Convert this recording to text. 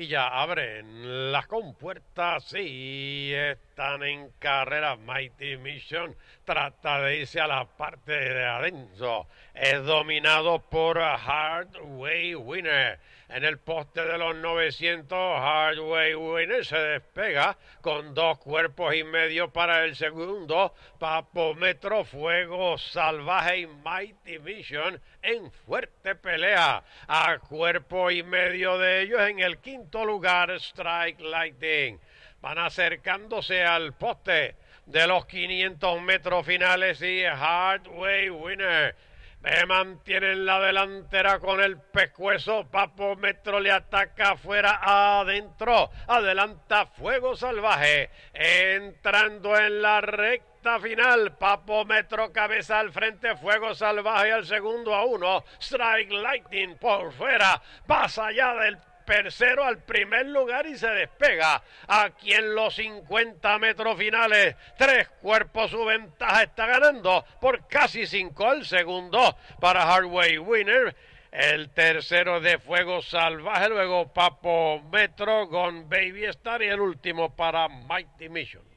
y ya abren las compuertas y están en carrera. Mighty Mission trata de irse a la parte de adentro. Es dominado por Hardway Winner. En el poste de los 900, Hardway Winner se despega con dos cuerpos y medio para el segundo. Papometro Fuego Salvaje y Mighty Mission en fuerte pelea. A cuerpo y medio de ellos en el quinto lugar Strike Lightning. Van acercándose al poste de los 500 metros finales y Hardway Winner. Me mantienen la delantera con el pescuezo. Papo Metro le ataca afuera, adentro. Adelanta Fuego Salvaje. Entrando en la recta final. Papo Metro cabeza al frente, Fuego Salvaje al segundo a uno. Strike Lightning por fuera. Pasa allá del tercero al primer lugar y se despega. Aquí en los 50 metros finales, tres cuerpos su ventaja está ganando por casi cinco. El segundo para Hardway Winner. El tercero de Fuego Salvaje, luego Papo Metro, con Baby Star y el último para Mighty Mission.